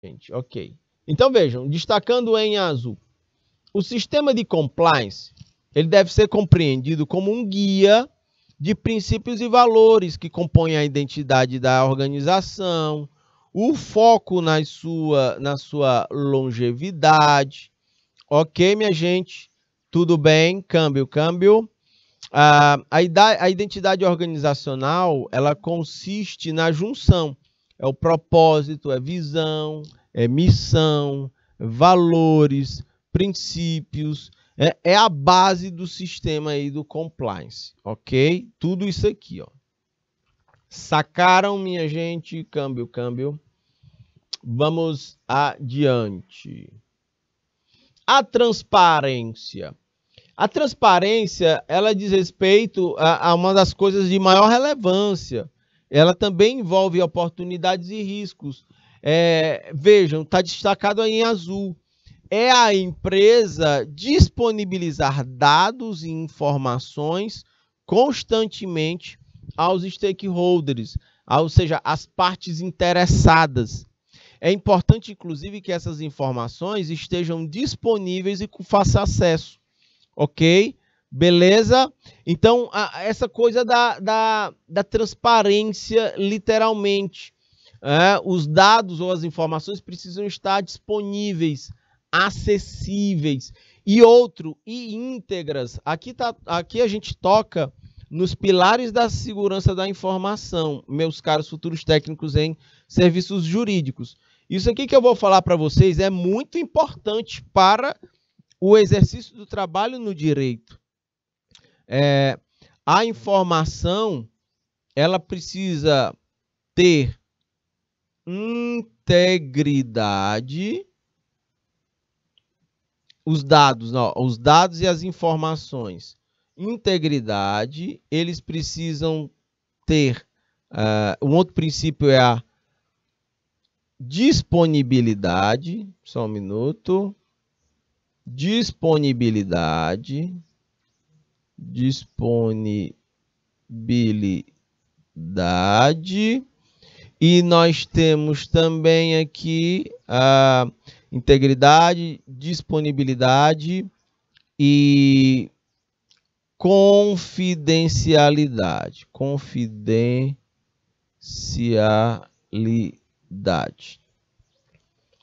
Gente, OK. Então vejam, destacando em azul, o sistema de compliance ele deve ser compreendido como um guia de princípios e valores que compõem a identidade da organização, o foco na sua, na sua longevidade. Ok, minha gente? Tudo bem? Câmbio, câmbio. Ah, a, a identidade organizacional, ela consiste na junção. É o propósito, é visão, é missão, valores, princípios, é, é a base do sistema aí do compliance, ok? Tudo isso aqui, ó. Sacaram, minha gente? Câmbio, câmbio. Vamos adiante. A transparência. A transparência, ela diz respeito a, a, uma das coisas de maior relevância. Ela também envolve oportunidades e riscos. É, vejam, está destacado aí em azul é a empresa disponibilizar dados e informações constantemente aos stakeholders, ou seja, às partes interessadas. É importante, inclusive, que essas informações estejam disponíveis e faça acesso. Ok? Beleza? Então, a, essa coisa da, da, da transparência, literalmente. É, os dados ou as informações precisam estar disponíveis acessíveis e outro e íntegras. Aqui, tá, aqui a gente toca nos pilares da segurança da informação, meus caros futuros técnicos em serviços jurídicos. Isso aqui que eu vou falar para vocês é muito importante para o exercício do trabalho no direito. É, a informação ela precisa ter integridade os dados, os dados e as informações. Integridade, eles precisam ter. Uh, um outro princípio é a disponibilidade. Só um minuto. Disponibilidade. Disponibilidade. E nós temos também aqui a. Uh, integridade, disponibilidade e confidencialidade. Confidencialidade.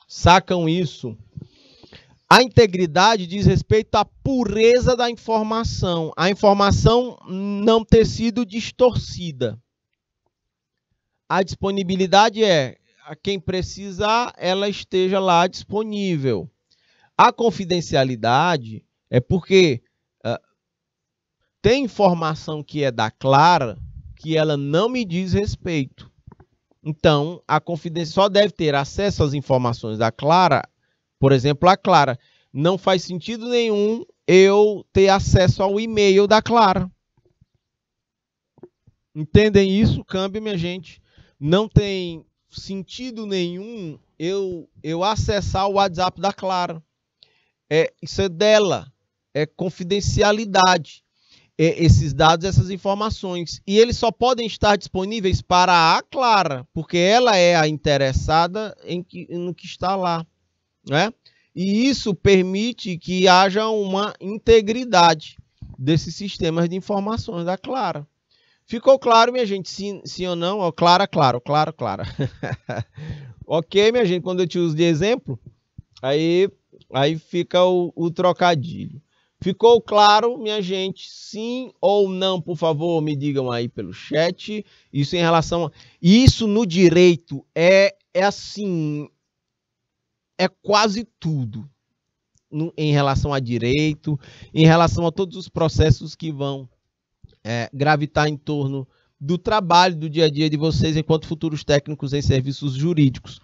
Sacam isso? A integridade diz respeito à pureza da informação, a informação não ter sido distorcida. A disponibilidade é a quem precisar, ela esteja lá disponível. A confidencialidade é porque uh, tem informação que é da Clara que ela não me diz respeito. Então, a confidência só deve ter acesso às informações da Clara, por exemplo, a Clara. Não faz sentido nenhum eu ter acesso ao e-mail da Clara. Entendem isso, câmbio, minha gente? Não tem sentido nenhum eu, eu acessar o WhatsApp da Clara. É, isso é dela, é confidencialidade. É, esses dados, essas informações. E eles só podem estar disponíveis para a Clara, porque ela é a interessada em que, no que está lá. Né? E isso permite que haja uma integridade desses sistemas de informações da Clara. Ficou claro, minha gente? Sim, sim ou não? Ó, clara, claro, claro, claro. ok, minha gente? Quando eu te uso de exemplo, aí, aí fica o, o trocadilho. Ficou claro, minha gente? Sim ou não, por favor, me digam aí pelo chat. Isso em relação a... Isso no direito é, é assim... É quase tudo no, em relação a direito, em relação a todos os processos que vão é, gravitar em torno do trabalho do dia a dia de vocês enquanto futuros técnicos em serviços jurídicos.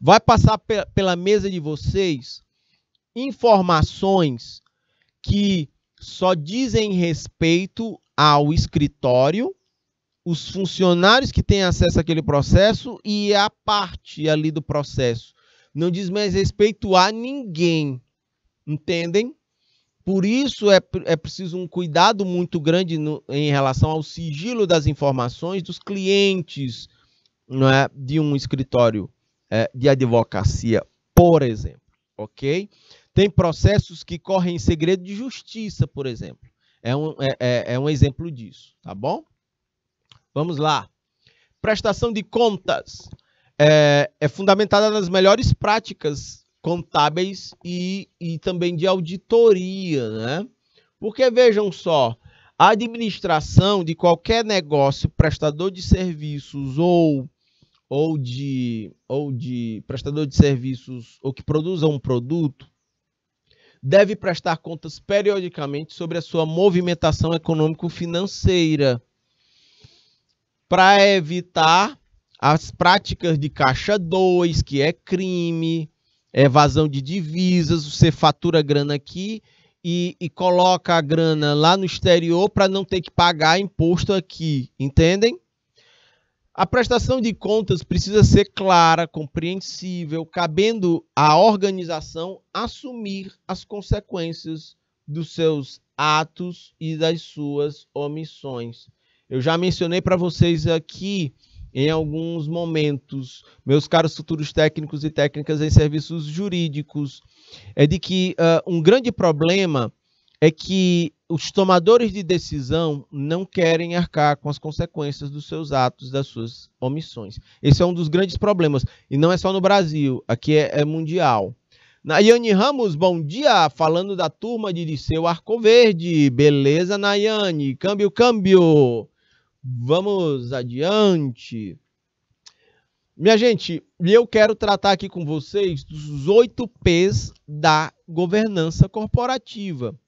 Vai passar pe pela mesa de vocês informações que só dizem respeito ao escritório, os funcionários que têm acesso àquele processo e a parte ali do processo. Não diz mais respeito a ninguém. Entendem? Por isso é, é preciso um cuidado muito grande no, em relação ao sigilo das informações dos clientes não é, de um escritório é, de advocacia, por exemplo. Ok? Tem processos que correm em segredo de justiça, por exemplo. É um, é, é, é um exemplo disso, tá bom? Vamos lá. Prestação de contas é, é fundamentada nas melhores práticas contábeis e, e também de auditoria, né? Porque vejam só, a administração de qualquer negócio, prestador de serviços ou ou de ou de prestador de serviços ou que produza um produto deve prestar contas periodicamente sobre a sua movimentação econômico-financeira para evitar as práticas de caixa 2, que é crime, é, evasão de divisas, você fatura grana aqui e, e coloca a grana lá no exterior para não ter que pagar imposto aqui, entendem? A prestação de contas precisa ser clara, compreensível, cabendo à organização assumir as consequências dos seus atos e das suas omissões. Eu já mencionei para vocês aqui em alguns momentos, meus caros futuros técnicos e técnicas em serviços jurídicos, é de que uh, um grande problema é que os tomadores de decisão não querem arcar com as consequências dos seus atos, das suas omissões. Esse é um dos grandes problemas. E não é só no Brasil, aqui é, é mundial. Nayane Ramos, bom dia. Falando da turma de Liceu Verde, Beleza, Nayane? Câmbio, câmbio. Vamos adiante. Minha gente, eu quero tratar aqui com vocês dos oito P's da governança corporativa.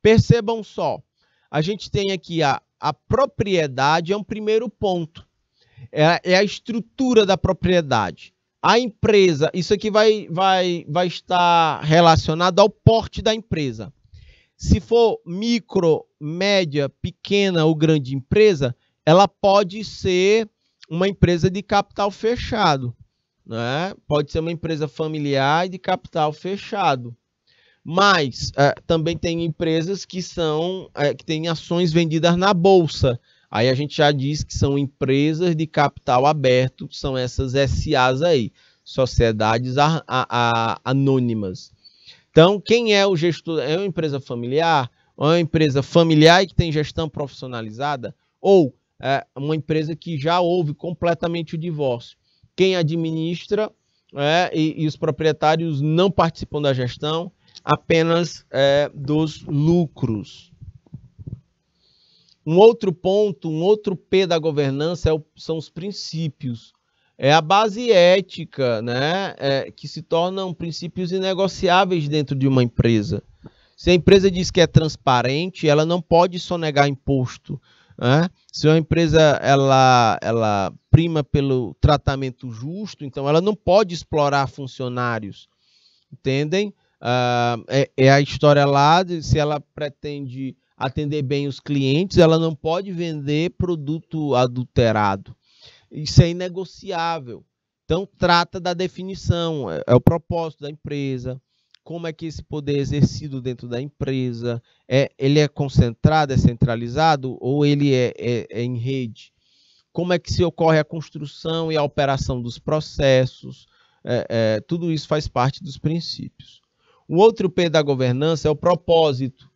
Percebam só, a gente tem aqui a, a propriedade, é um primeiro ponto. É, é a estrutura da propriedade. A empresa, isso aqui vai, vai, vai estar relacionado ao porte da empresa. Se for micro, média, pequena ou grande empresa, ela pode ser uma empresa de capital fechado, né? Pode ser uma empresa familiar e de capital fechado. Mas é, também tem empresas que são é, que têm ações vendidas na bolsa. Aí a gente já diz que são empresas de capital aberto, são essas SAs aí, sociedades a, a, a, anônimas. Então, quem é o gestor? É uma empresa familiar? Ou é uma empresa familiar e que tem gestão profissionalizada? Ou é, uma empresa que já houve completamente o divórcio. Quem administra é, e, e, os proprietários não participam da gestão, apenas é, dos lucros. Um outro ponto, um outro P da governança é o, são os princípios. É a base ética, né, é, que se tornam princípios inegociáveis dentro de uma empresa. Se a empresa diz que é transparente, ela não pode sonegar imposto. Né? Se uma empresa ela, ela prima pelo tratamento justo, então ela não pode explorar funcionários, entendem? Uh, é, é, a história lá de se ela pretende atender bem os clientes, ela não pode vender produto adulterado. Isso é inegociável. Então trata da definição, é, é o propósito da empresa, como é que esse poder é exercido dentro da empresa, é, ele é concentrado, é centralizado ou ele é, é, é em rede? Como é que se ocorre a construção e a operação dos processos? É, é tudo isso faz parte dos princípios. O outro P da governança é o propósito.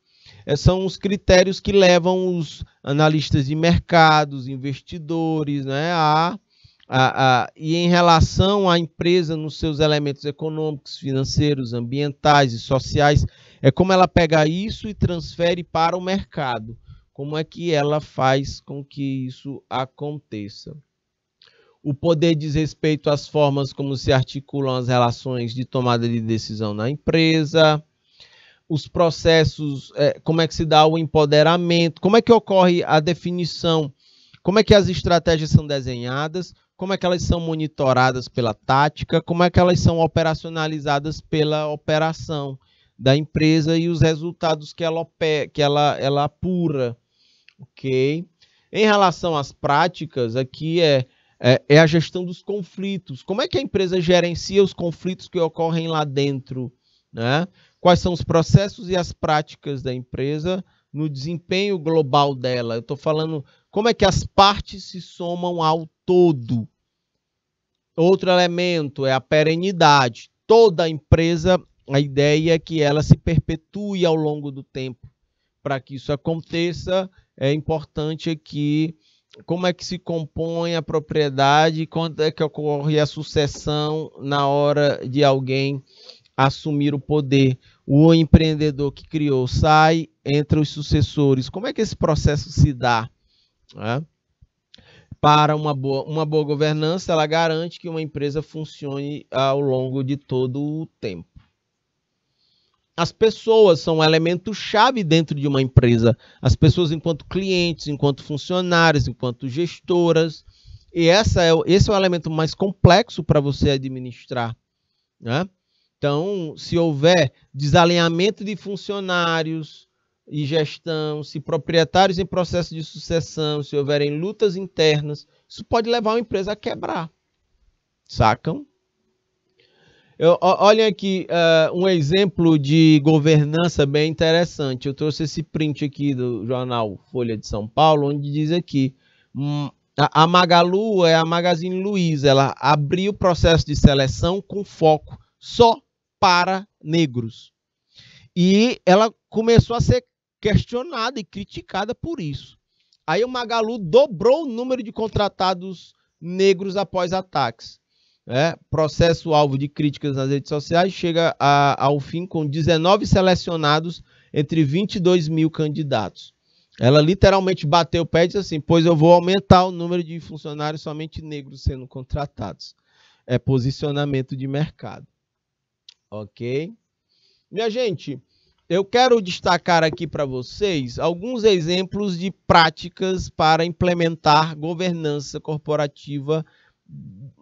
É, são os critérios que levam os analistas de mercados, investidores, né, a e em relação à empresa nos seus elementos econômicos, financeiros, ambientais e sociais, é como ela pega isso e transfere para o mercado. Como é que ela faz com que isso aconteça? O poder diz respeito às formas como se articulam as relações de tomada de decisão na empresa, os processos, é, como é que se dá o empoderamento, como é que ocorre a definição como é que as estratégias são desenhadas? Como é que elas são monitoradas pela tática? Como é que elas são operacionalizadas pela operação da empresa e os resultados que ela, que ela, ela apura? Ok? Em relação às práticas, aqui é, é, é a gestão dos conflitos. Como é que a empresa gerencia os conflitos que ocorrem lá dentro? Né? Quais são os processos e as práticas da empresa? no desempenho global dela. Eu estou falando como é que as partes se somam ao todo. Outro elemento é a perenidade. Toda empresa, a ideia é que ela se perpetue ao longo do tempo. Para que isso aconteça, é importante que como é que se compõe a propriedade, quando é que ocorre a sucessão na hora de alguém assumir o poder o empreendedor que criou sai, entra os sucessores. Como é que esse processo se dá? Né? Para uma boa, uma boa governança, ela garante que uma empresa funcione ao longo de todo o tempo. As pessoas são um elemento-chave dentro de uma empresa. As pessoas, enquanto clientes, enquanto funcionários, enquanto gestoras. E essa é, esse é o elemento mais complexo para você administrar. Né? Então, se houver desalinhamento de funcionários e gestão, se proprietários em processo de sucessão, se houverem lutas internas, isso pode levar uma empresa a quebrar. Sacam? Eu, olhem aqui uh, um exemplo de governança bem interessante. Eu trouxe esse print aqui do jornal Folha de São Paulo, onde diz aqui: hum, a Magalu é a Magazine Luiza, ela abriu o processo de seleção com foco só para negros. E ela começou a ser questionada e criticada por isso. Aí o Magalu dobrou o número de contratados negros após ataques. É, processo alvo de críticas nas redes sociais chega a, ao fim com 19 selecionados entre 22 mil candidatos. Ela literalmente bateu o pé e disse assim: pois eu vou aumentar o número de funcionários somente negros sendo contratados. É posicionamento de mercado ok? Minha gente, eu quero destacar aqui para vocês alguns exemplos de práticas para implementar governança corporativa.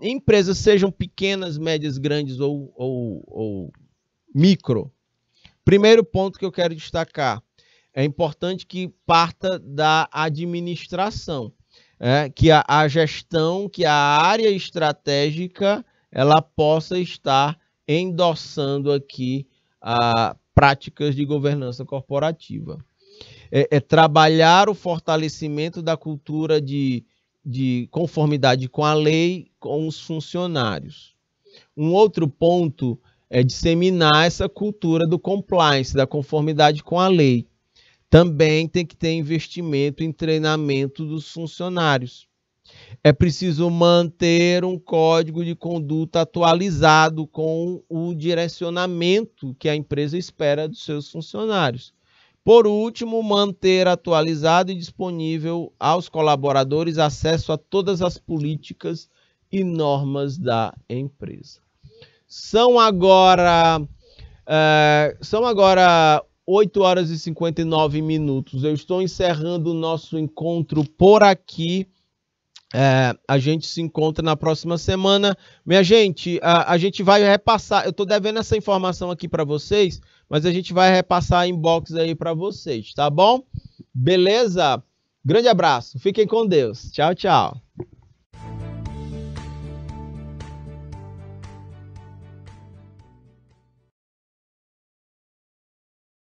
Empresas sejam pequenas, médias, grandes ou, ou, ou micro. Primeiro ponto que eu quero destacar: é importante que parta da administração, é, que a, a gestão, que a área estratégica, ela possa estar endossando aqui a ah, práticas de governança corporativa. É, é trabalhar o fortalecimento da cultura de, de conformidade com a lei com os funcionários. Um outro ponto é disseminar essa cultura do compliance, da conformidade com a lei. Também tem que ter investimento em treinamento dos funcionários é preciso manter um código de conduta atualizado com o direcionamento que a empresa espera dos seus funcionários. Por último, manter atualizado e disponível aos colaboradores acesso a todas as políticas e normas da empresa. São agora é, são agora 8 horas e 59 minutos. Eu estou encerrando o nosso encontro por aqui. É, a gente se encontra na próxima semana. Minha gente, a, a gente vai repassar. Eu estou devendo essa informação aqui para vocês, mas a gente vai repassar inbox aí para vocês, tá bom? Beleza? Grande abraço. Fiquem com Deus. Tchau, tchau.